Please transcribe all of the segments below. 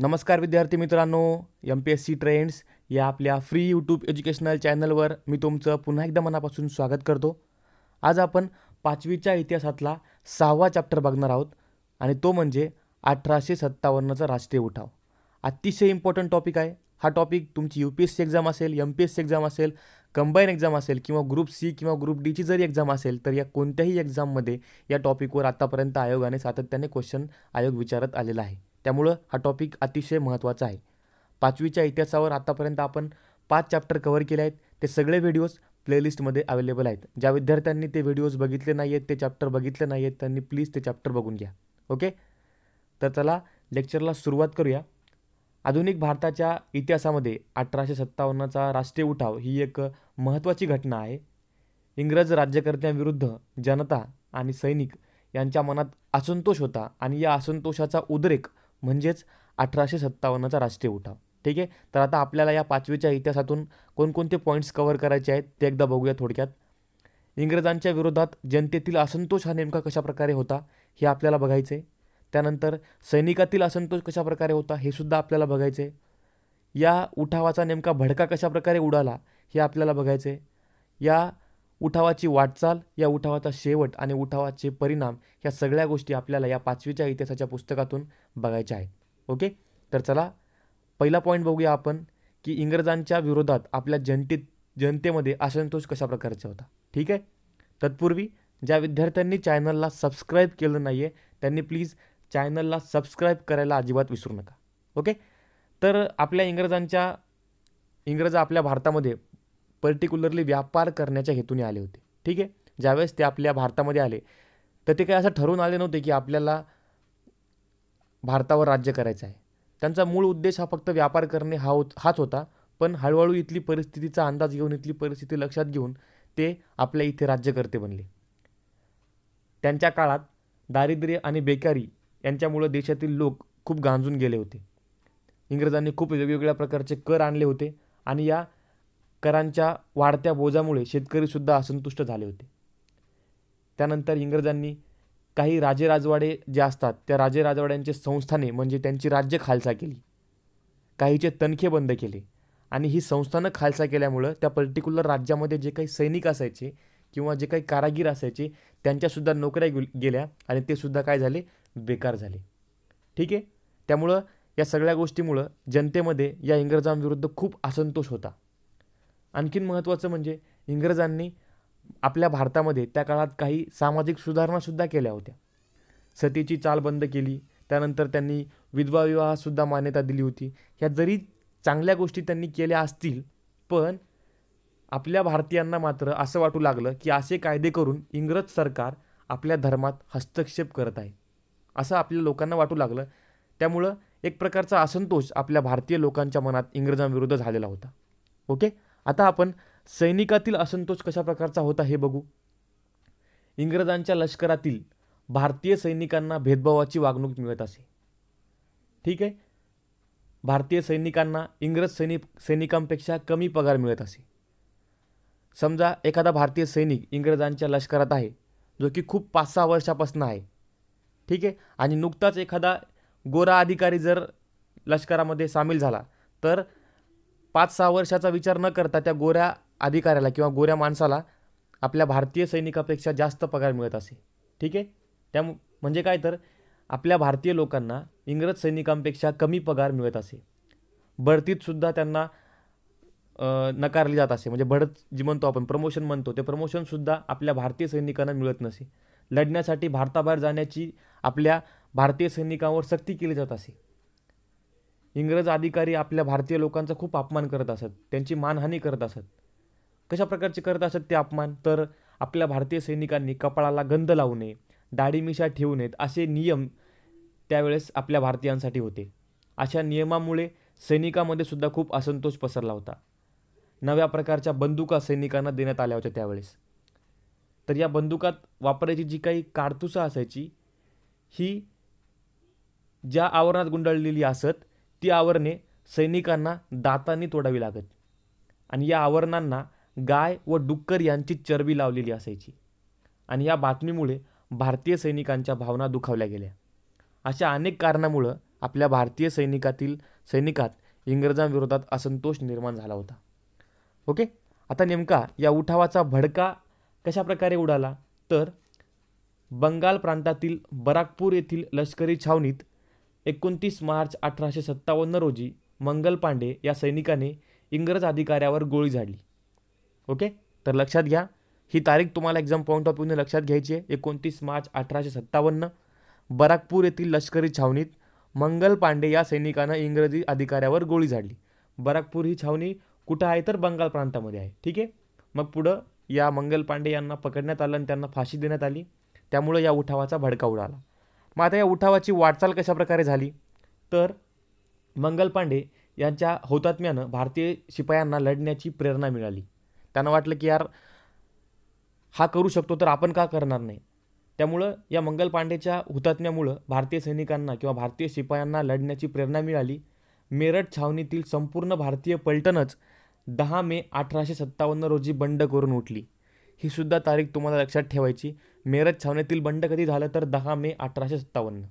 नमस्कार विद्यार्थी मित्रांनो M P S C trends या आपल्या फ्री यूट्यूब एज्युकेशनल चॅनलवर मी तुमचं पुन्हा एकदा मनापासून स्वागत करतो आज आपण पाचवीच्या इतिहासातला सहावा चॅप्टर बघणार आहोत आणि तो म्हणजे अठराशे सत्तावन्नचा राष्ट्रीय उठाव अतिशय इम्पॉर्टंट टॉपिक आहे हा टॉपिक तुमची U P S C exam असेल M P S C exam असेल कंबाईन एक्झाम असेल किंवा ग्रुप सी किंवा ग्रुप डीची जरी एक्झाम असेल तर या कोणत्याही एक्झाममध्ये या टॉपिकवर आतापर्यंत आयोगाने सातत्याने क्वेश्चन आयोग विचारत आलेला आहे त्यामुळं हा टॉपिक अतिशय महत्त्वाचा आहे पाचवीच्या इतिहासावर आतापर्यंत आपण पाच चॅप्टर कव्हर केले आहेत ते सगळे व्हिडिओज प्लेलिस्टमध्ये अवेलेबल आहेत ज्या विद्यार्थ्यांनी ते व्हिडिओज बघितले नाही आहेत ते चॅप्टर बघितले नाही आहेत त्यांनी प्लीज ते चॅप्टर बघून घ्या ओके तर चला लेक्चरला सुरुवात करूया आधुनिक भारताच्या इतिहासामध्ये अठराशे सत्तावन्नचा राष्ट्रीय उठाव ही एक महत्त्वाची घटना आहे इंग्रज राज्यकर्त्यांविरुद्ध जनता आणि सैनिक यांच्या मनात असंतोष होता आणि या असंतोषाचा उद्रेक म्हणजेच अठराशे सत्तावन्नचा राष्ट्रीय उठाव ठीक आहे तर आता आपल्याला या पाचवीच्या इतिहासातून कोणकोणते पॉईंट्स कव्हर करायचे आहेत ते एकदा बघूया थोडक्यात इंग्रजांच्या विरोधात जनतेतील असंतोष हा नेमका कशाप्रकारे होता हे आपल्याला बघायचे त्यानंतर सैनिकातील असंतोष कशाप्रकारे होता हे सुद्धा आपल्याला बघायचे या उठावाचा नेमका भडका कशाप्रकारे उडाला हे आपल्याला बघायचे या उठावाची वाटचाल या उठावाचा शेवट आणि उठावाचे परिणाम या सगळ्या गोष्टी आपल्याला या पाचवीच्या इतिहासाच्या पुस्तकातून बघायच्या आहेत ओके तर चला पहिला पॉईंट बघूया आपण की इंग्रजांच्या विरोधात आपल्या जनतेत जनतेमध्ये असंतोष कशा प्रकारचा होता ठीक आहे तत्पूर्वी ज्या विद्यार्थ्यांनी चॅनलला सबस्क्राईब केलं नाही आहे त्यांनी प्लीज चॅनलला सबस्क्राईब करायला अजिबात विसरू नका ओके तर आपल्या इंग्रजांच्या इंग्रज आपल्या भारतामध्ये पर्टिक्युलरली व्यापार करण्याच्या हेतूने आले होते ठीक आहे ज्यावेळेस ते आपल्या भारतामध्ये आले तर ते काही असं ठरवून आले नव्हते की आपल्याला भारतावर राज्य करायचं आहे त्यांचा मूळ उद्देश हा फक्त व्यापार करणे हा होत हाच होता पण हळूहळू इथली परिस्थितीचा अंदाज घेऊन इथली परिस्थिती लक्षात घेऊन ते आपल्या इथे राज्यकर्ते बनले त्यांच्या काळात दारिद्र्य आणि बेकारी यांच्यामुळं देशातील लोक खूप गांजून गेले होते इंग्रजांनी खूप वेगवेगळ्या प्रकारचे कर आणले होते आणि या करांच्या वाढत्या बोजामुळे शेतकरीसुद्धा असंतुष्ट झाले होते त्यानंतर इंग्रजांनी काही राजे राजवाडे जे असतात त्या राजे राजवाड्यांचे संस्थाने म्हणजे त्यांची राज्य खालसा केली काहीचे तनखे बंद केले आणि ही संस्थानं खालसा केल्यामुळं त्या पर्टिक्युलर राज्यामध्ये जे काही सैनिक असायचे किंवा जे काही कारागीर असायचे त्यांच्यासुद्धा नोकऱ्या गेल्या आणि ते सुद्धा काय झाले बेकार झाले ठीक आहे त्यामुळं या सगळ्या गोष्टीमुळं जनतेमध्ये या इंग्रजांविरुद्ध खूप असंतोष होता आणखीन महत्त्वाचं म्हणजे इंग्रजांनी आपल्या भारतामध्ये त्या काळात काही सामाजिक सुधारणासुद्धा केल्या होत्या सतीची चाल बंद केली त्यानंतर त्यांनी विधवा विवाहसुद्धा मान्यता दिली होती ह्या जरी चांगल्या गोष्टी त्यांनी केल्या असतील पण आपल्या भारतीयांना मात्र असं वाटू लागलं की असे कायदे करून इंग्रज सरकार आपल्या धर्मात हस्तक्षेप करत आहे असं आपल्या लोकांना वाटू लागलं त्यामुळं एक प्रकारचा असंतोष आपल्या भारतीय लोकांच्या मनात इंग्रजांविरुद्ध झालेला होता ओके आता आपण सैनिकातील असंतोष कशा प्रकारचा होता हे बघू इंग्रजांच्या लष्करातील भारतीय सैनिकांना भेदभावाची वागणूक मिळत असे ठीक आहे भारतीय सैनिकांना इंग्रज सैनिक सैनिकांपेक्षा कमी पगार मिळत असे समजा एखादा भारतीय सैनिक इंग्रजांच्या लष्करात आहे जो की खूप पाच सहा वर्षापासून आहे ठीक आहे आणि नुकताच एखादा गोरा अधिकारी जर लष्करामध्ये सामील झाला तर पाच सहा वर्षाचा विचार न करता त्या गोऱ्या अधिकाऱ्याला किंवा गोऱ्या माणसाला आपल्या भारतीय सैनिकापेक्षा जास्त पगार मिळत असे ठीक आहे त्या म्हणजे काय तर आपल्या भारतीय लोकांना इंग्रज सैनिकांपेक्षा कमी पगार मिळत असे बढतीतसुद्धा त्यांना नकारली जात असे म्हणजे बढत जी म्हणतो आपण प्रमोशन म्हणतो ते प्रमोशनसुद्धा आपल्या भारतीय सैनिकांना मिळत नसे लढण्यासाठी भारताबाहेर जाण्याची आपल्या भारतीय सैनिकांवर सक्ती केली जात असे इंग्रज अधिकारी आपल्या भारतीय लोकांचा खूप अपमान करत असत त्यांची मानहानी करत असत कशा प्रकारचे करत असत ते अपमान तर आपल्या भारतीय सैनिकांनी कपाळाला गंध लावू नये दाढी मिशा ठेवू नयेत असे नियम त्यावेळेस आपल्या भारतीयांसाठी होते अशा नियमामुळे सैनिकामध्ये सुद्धा खूप असंतोष पसरला होता नव्या प्रकारच्या बंदुका सैनिकांना देण्यात आल्या होत्या त्यावेळेस तर या बंदुकात वापरायची जी काही कारतुसं असायची ही ज्या आवरणात गुंडाळलेली असत ती आवरणे सैनिकांना दातांनी तोडावी लागत आणि या आवरणांना गाय व डुक्कर यांची चरबी लावलेली असायची आणि या बातमीमुळे भारतीय सैनिकांच्या भावना दुखावल्या गेल्या अशा अनेक कारणामुळं आपल्या भारतीय सैनिकातील सैनिकात इंग्रजांविरोधात असंतोष निर्माण झाला होता ओके आता नेमका या उठावाचा भडका कशाप्रकारे उडाला तर बंगाल प्रांतातील बराकपूर येथील लष्करी छावणीत एकोणतीस मार्च अठराशे सत्तावन्न रोजी मंगल पांडे या सैनिकाने इंग्रज अधिकाऱ्यावर गोळी झाडली ओके तर लक्षात घ्या ही तारीख तुम्हाला एक्झाम पॉईंट ऑफ व्ह्यूने लक्षात घ्यायची आहे एकोणतीस मार्च अठराशे सत्तावन्न बराकपूर येथील लष्करी छावणीत मंगल पांडे या सैनिकानं इंग्रजी अधिकाऱ्यावर गोळी झाडली बराकपूर ही छावणी कुठं आहे तर बंगाल प्रांतामध्ये आहे ठीक आहे मग पुढं या मंगल पांडे यांना पकडण्यात आलं आणि त्यांना फाशी देण्यात आली त्यामुळं या उठावाचा भडका उडाला मग आता या उठावाची वाटचाल कशाप्रकारे झाली तर मंगल पांडे यांच्या हौतात्म्यानं भारतीय शिपायांना लढण्याची प्रेरणा मिळाली त्यांना वाटलं की यार हा करू शकतो तर आपण का करणार नाही त्यामुळं या मंगल पांडेच्या हुतात्म्यामुळं भारतीय सैनिकांना किंवा भारतीय शिपायांना लढण्याची प्रेरणा मिळाली मेरठ छावणीतील संपूर्ण भारतीय पलटणच दहा मे अठराशे सत्तावन्न रोजी बंड करून उठली ही सुद्धा तारीख तुम्हाला लक्षात ठेवायची मेरज छावण्यातील बंड कधी झालं तर दहा मे अठराशे सत्तावन्न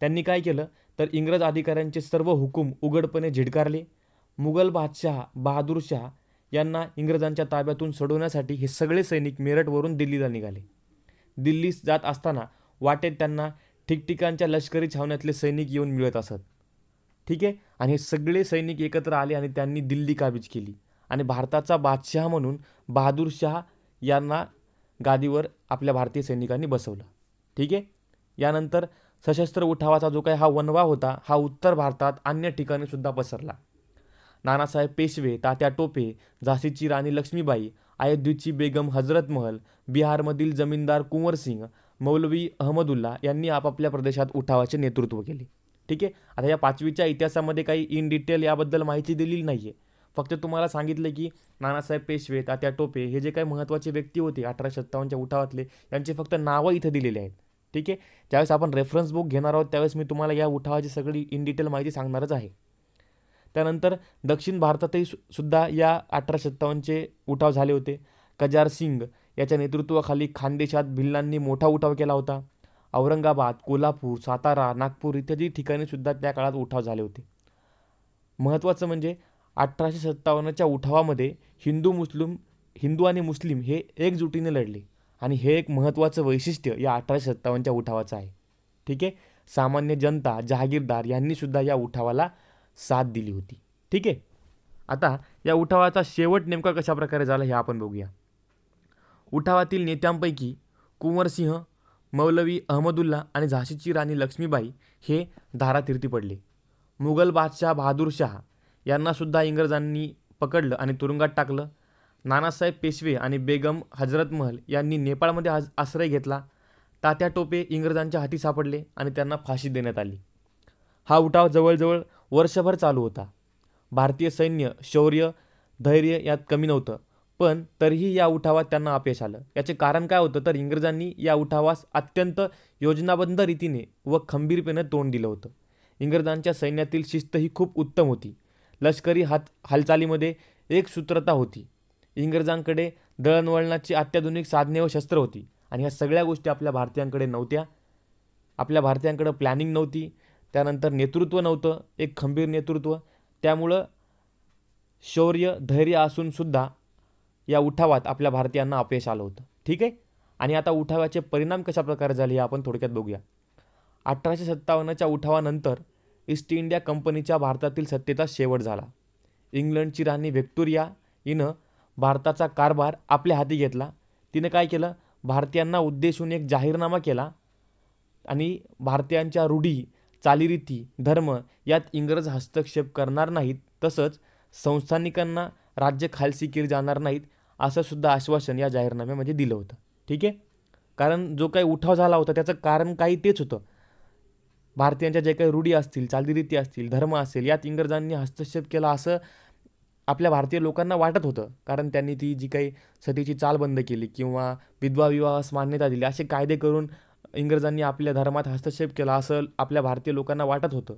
त्यांनी काय केलं तर इंग्रज अधिकाऱ्यांचे सर्व हुकूम उघडपणे झिडकारले मुघल बादशहा बहादूर शाह यांना इंग्रजांच्या ताब्यातून सोडवण्यासाठी हे सगळे सैनिक मेरठवरून दिल्लीला निघाले दिल्ली जात असताना वाटेत त्यांना ठिकठिकाणच्या लष्करी छावण्यातले सैनिक येऊन मिळत असत ठीक आहे आणि हे सगळे सैनिक एकत्र आले आणि त्यांनी दिल्ली काबीज केली आणि भारताचा बादशहा म्हणून बहादूर शाह यांना गादीवर आपल्या भारतीय सैनिकांनी बसवलं ठीक आहे यानंतर सशस्त्र उठावाचा जो काही हा वनवा होता हा उत्तर भारतात अन्य ठिकाणी सुद्धा पसरला नानासाहेब पेशवे तात्या टोपे झाशीची राणी लक्ष्मीबाई अयोध्येची बेगम हजरत महल बिहारमधील जमीनदार कुंवर सिंग मौलवी अहमदुल्ला यांनी आपापल्या प्रदेशात उठावाचे नेतृत्व केले ठीक आहे आता या पाचवीच्या इतिहासामध्ये काही इन डिटेल याबद्दल माहिती दिलेली नाही आहे फक्त तुम्हाला सांगितलं की नानासाहेब पेशवे तात्या टोपे हे जे काही महत्त्वाचे व्यक्ती होते अठराशे सत्तावन्नच्या उठावातले यांचे फक्त नावं इथं दिलेली आहेत ठीक आहे ज्यावेळेस आपण रेफरन्स बुक घेणार आहोत त्यावेळेस मी तुम्हाला या उठावाची सगळी इन डिटेल माहिती सांगणारच आहे त्यानंतर दक्षिण भारतातही सुद्धा या अठरा सत्तावन्नचे उठाव झाले होते कजार सिंग याच्या नेतृत्वाखाली खानदेशात भिल्लांनी मोठा उठाव केला होता औरंगाबाद कोल्हापूर सातारा नागपूर इत्यादी ठिकाणीसुद्धा त्या काळात उठाव झाले होते महत्त्वाचं म्हणजे अठराशे सत्तावन्नच्या उठावामध्ये हिंदू मुस्लिम हिंदू आणि मुस्लिम हे एकजुटीने लढले आणि हे एक महत्त्वाचं वैशिष्ट्य या अठराशे सत्तावन्नच्या उठावाचं आहे ठीक आहे सामान्य जनता जहागीरदार यांनीसुद्धा या उठावाला साथ दिली होती ठीक आहे आता या उठावाचा शेवट नेमका कशाप्रकारे झाला हे आपण बघूया उठावातील नेत्यांपैकी कुंवरसिंह मौलवी अहमदुल्ला आणि झाशीची राणी लक्ष्मीबाई हे धारातीर्थी पडले मुघल बादशाह बहादूरशाह यांनासुद्धा इंग्रजांनी पकडलं आणि तुरुंगात टाकलं नानासाहेब पेशवे आणि बेगम हजरत महल यांनी नेपाळमध्ये आज आश्रय घेतला तात्या टोपे इंग्रजांच्या हाती सापडले आणि त्यांना फाशी देण्यात आली हा उठाव जवळजवळ वर्षभर चालू होता भारतीय सैन्य शौर्य धैर्य यात कमी नव्हतं पण तरीही या उठावात त्यांना अपयश आलं याचे कारण काय होतं तर इंग्रजांनी या उठावास अत्यंत योजनाबद्ध रीतीने व खंबीरपणे तोंड दिलं होतं इंग्रजांच्या सैन्यातील शिस्त ही खूप उत्तम होती लष्करी हात हालचालीमध्ये एक सूत्रता होती इंग्रजांकडे दळणवळणाची अत्याधुनिक साधने व शस्त्र होती आणि ह्या सगळ्या गोष्टी आपल्या भारतीयांकडे नव्हत्या आपल्या भारतीयांकडं प्लॅनिंग नव्हती त्यानंतर नेतृत्व नव्हतं एक खंबीर नेतृत्व त्यामुळं शौर्य धैर्य असूनसुद्धा या उठावात आपल्या भारतीयांना अपयश आलं होतं ठीक आहे आणि आता उठावाचे परिणाम कशा प्रकारे झाले हे आपण थोडक्यात बघूया अठराशे सत्तावन्नच्या उठावानंतर ईस्ट इंडिया कंपनीच्या भारतातील सत्तेचा शेवट झाला इंग्लंडची राणी व्हिक्टोरिया हिनं भारताचा कारभार आपल्या हाती घेतला तिनं काय केलं भारतीयांना उद्देशून एक जाहीरनामा केला आणि भारतीयांच्या रूढी चालीरीती धर्म यात इंग्रज हस्तक्षेप करणार नाहीत तसंच संस्थानिकांना राज्य खालसी केली जाणार नाहीत असंसुद्धा आश्वासन या जाहीरनाम्यामध्ये दिलं होतं ठीक आहे कारण जो काही उठाव झाला होता त्याचं कारण काही तेच होतं भारतीयांच्या जे काही रूढी असतील चालीरीती असतील धर्म असेल यात इंग्रजांनी हस्तक्षेप केला असं आपल्या भारतीय लोकांना वाटत होतं कारण त्यांनी ती जी काही सतीची चाल बंद केली किंवा विधवा विवाहास मान्यता दिली असे कायदे करून इंग्रजांनी आपल्या धर्मात हस्तक्षेप केला असं आपल्या भारतीय लोकांना वाटत होतं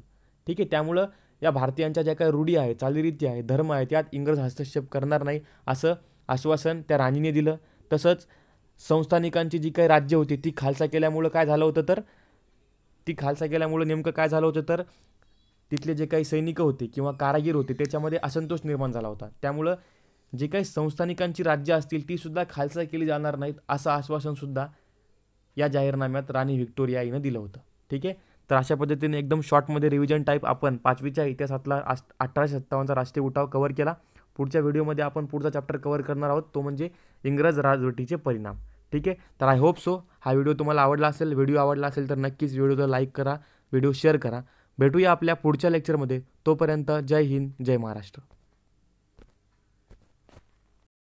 ठीक आहे त्यामुळं या भारतीयांच्या ज्या काही रूढी आहेत चालीरीती आहेत धर्म आहेत यात इंग्रज हस्तक्षेप करणार नाही असं आश्वासन त्या राणीने दिलं तसंच संस्थानिकांची जी काही राज्य होती ती खालसा केल्यामुळं काय झालं होतं तर ती खालसा केल्यामुळे नेमकं काय झालं होतं तर तिथले जे काही सैनिक होते किंवा कारागीर होते त्याच्यामध्ये असंतोष निर्माण झाला होता त्यामुळं जे काही संस्थानिकांची राज्य असतील तीसुद्धा खालसा केली जाणार नाहीत असं आश्वासनसुद्धा या जाहीरनाम्यात राणी व्हिक्टोरिया हिनं दिलं होतं ठीक आहे तर अशा पद्धतीने एकदम शॉर्टमध्ये रिव्हिजन टाईप आपण पाचवीच्या इतिहासातला अठराशे सत्तावन्नचा राष्ट्रीय उठाव कवर केला पुढच्या व्हिडिओमध्ये आपण पुढचा चॅप्टर कवर करणार आहोत तो म्हणजे इंग्रज राजवटीचे परिणाम ठीक आहे तर आय होप सो हा व्हिडिओ तुम्हाला आवडला असेल व्हिडिओ आवडला असेल तर नक्कीच व्हिडिओला लाईक करा व्हिडिओ शेअर करा भेटूया आपल्या पुढच्या लेक्चरमध्ये तोपर्यंत जय हिंद जय महाराष्ट्र